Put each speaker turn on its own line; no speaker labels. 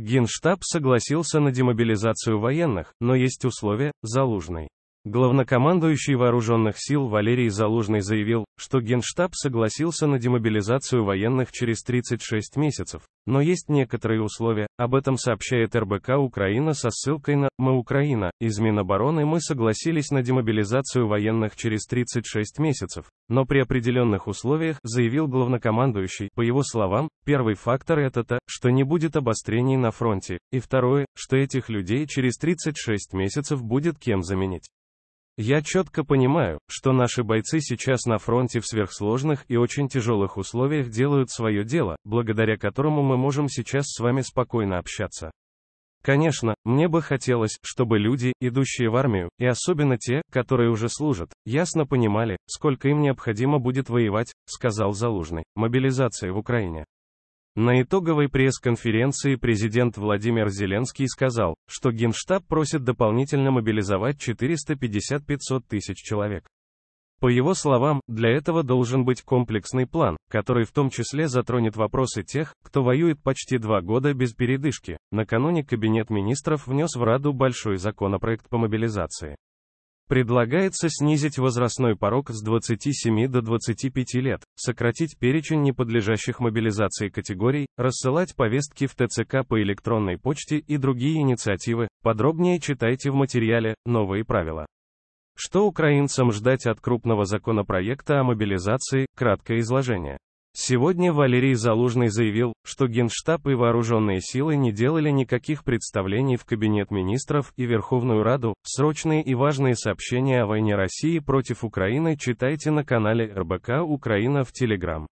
Генштаб согласился на демобилизацию военных, но есть условия, Залужный. Главнокомандующий вооруженных сил Валерий Залужный заявил, что Генштаб согласился на демобилизацию военных через 36 месяцев, но есть некоторые условия, об этом сообщает РБК Украина со ссылкой на «Мы Украина», из Минобороны мы согласились на демобилизацию военных через 36 месяцев, но при определенных условиях, заявил главнокомандующий, по его словам, первый фактор это то, что не будет обострений на фронте, и второе, что этих людей через 36 месяцев будет кем заменить. Я четко понимаю, что наши бойцы сейчас на фронте в сверхсложных и очень тяжелых условиях делают свое дело, благодаря которому мы можем сейчас с вами спокойно общаться. Конечно, мне бы хотелось, чтобы люди, идущие в армию, и особенно те, которые уже служат, ясно понимали, сколько им необходимо будет воевать, сказал Залужный, мобилизация в Украине. На итоговой пресс-конференции президент Владимир Зеленский сказал, что Генштаб просит дополнительно мобилизовать 450-500 тысяч человек. По его словам, для этого должен быть комплексный план, который в том числе затронет вопросы тех, кто воюет почти два года без передышки. Накануне Кабинет министров внес в Раду большой законопроект по мобилизации. Предлагается снизить возрастной порог с 27 до 25 лет, сократить перечень неподлежащих мобилизации категорий, рассылать повестки в ТЦК по электронной почте и другие инициативы. Подробнее читайте в материале «Новые правила». Что украинцам ждать от крупного законопроекта о мобилизации, краткое изложение. Сегодня Валерий Залужный заявил, что Генштаб и вооруженные силы не делали никаких представлений в Кабинет министров и Верховную Раду. Срочные и важные сообщения о войне России против Украины читайте на канале РБК Украина в Телеграм.